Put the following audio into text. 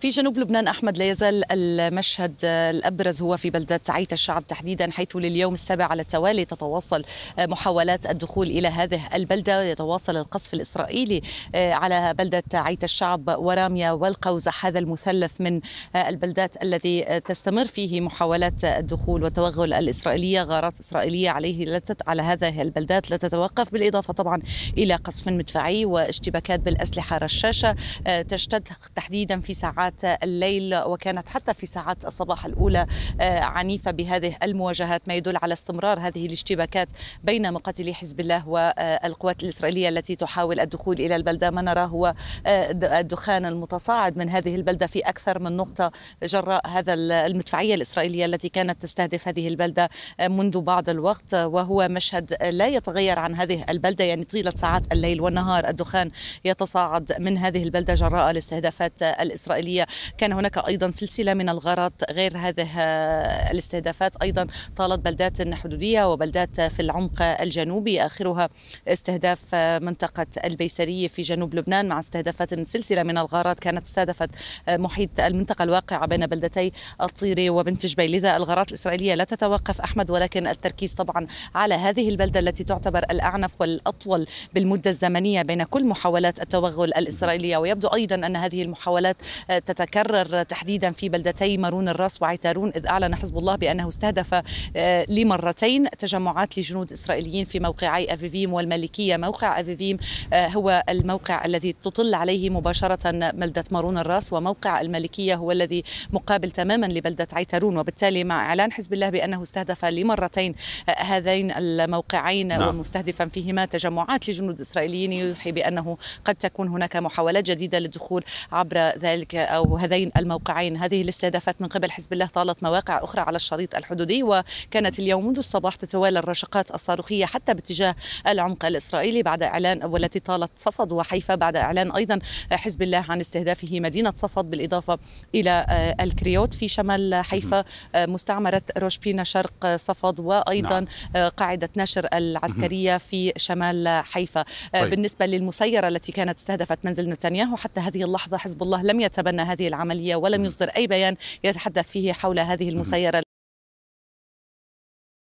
في جنوب لبنان احمد لا يزال المشهد الابرز هو في بلده عيت الشعب تحديدا حيث لليوم السابع على التوالي تتواصل محاولات الدخول الى هذه البلده يتواصل القصف الاسرائيلي على بلده عيت الشعب وراميا والقوزح هذا المثلث من البلدات الذي تستمر فيه محاولات الدخول والتوغل الاسرائيليه غارات اسرائيليه عليه على هذه البلدات لا تتوقف بالاضافه طبعا الى قصف مدفعي واشتباكات بالاسلحه الرشاشه تشتد تحديدا في ساعات ساعات الليل وكانت حتى في ساعات الصباح الأولى آه، عنيفة بهذه المواجهات ما يدل على استمرار هذه الاشتباكات بين مقاتلي حزب الله والقوات الإسرائيلية التي تحاول الدخول إلى البلدة ما نراه هو آه، الدخان المتصاعد من هذه البلدة في أكثر من نقطة جراء هذا المدفعية الإسرائيلية التي كانت تستهدف هذه البلدة آه، منذ بعض الوقت وهو مشهد لا يتغير عن هذه البلدة يعني طيلة ساعات الليل والنهار الدخان يتصاعد من هذه البلدة جراء الاستهدافات الإسرائيلية الأمريكية كان هناك أيضا سلسلة من الغارات غير هذه آه، الاستهدافات أيضا طالت بلدات حدودية وبلدات في العمق الجنوبي آخرها استهداف آه، منطقة البيسرية في جنوب لبنان مع استهدافات سلسلة من الغارات كانت استهدفت آه، محيط المنطقة الواقعة بين بلدتي الطيري وبنت جبيل لذا الغارات الإسرائيلية لا تتوقف أحمد ولكن التركيز طبعا على هذه البلدة التي تعتبر الأعنف والأطول بالمدة الزمنية بين كل محاولات التوغل الإسرائيلية ويبدو أيضا أن هذه المحاولات تتكرر تحديدا في بلدتي مارون الراس وعيتارون إذ أعلن حزب الله بأنه استهدف آه، لمرتين تجمعات لجنود إسرائيليين في موقعي أفيفيم والمالكية موقع أفيفيم آه، هو الموقع الذي تطل عليه مباشرة بلدة مارون الراس وموقع المالكية هو الذي مقابل تماما لبلدة عيتارون وبالتالي مع إعلان حزب الله بأنه استهدف لمرتين آه، هذين الموقعين نعم. ومستهدفا فيهما تجمعات لجنود إسرائيليين يوحي بأنه قد تكون هناك محاولات جديدة للدخول عبر ذلك أو أو هذين الموقعين هذه الاستهدافات من قبل حزب الله طالت مواقع أخرى على الشريط الحدودي وكانت اليوم منذ الصباح تتوالى الرشقات الصاروخية حتى باتجاه العمق الإسرائيلي بعد إعلان والتي طالت صفد وحيفا بعد إعلان أيضا حزب الله عن استهدافه مدينة صفد بالإضافة إلى آه، الكريوت في شمال حيفا آه، مستعمرة روشبينا شرق صفد وأيضا نعم. آه، قاعدة نشر العسكرية في شمال حيفا طيب. بالنسبة للمسيرة التي كانت استهدفت منزل نتنياهو حتى هذه اللحظة حزب الله لم يتبنى هذه العملية ولم يصدر أي بيان يتحدث فيه حول هذه المسيرة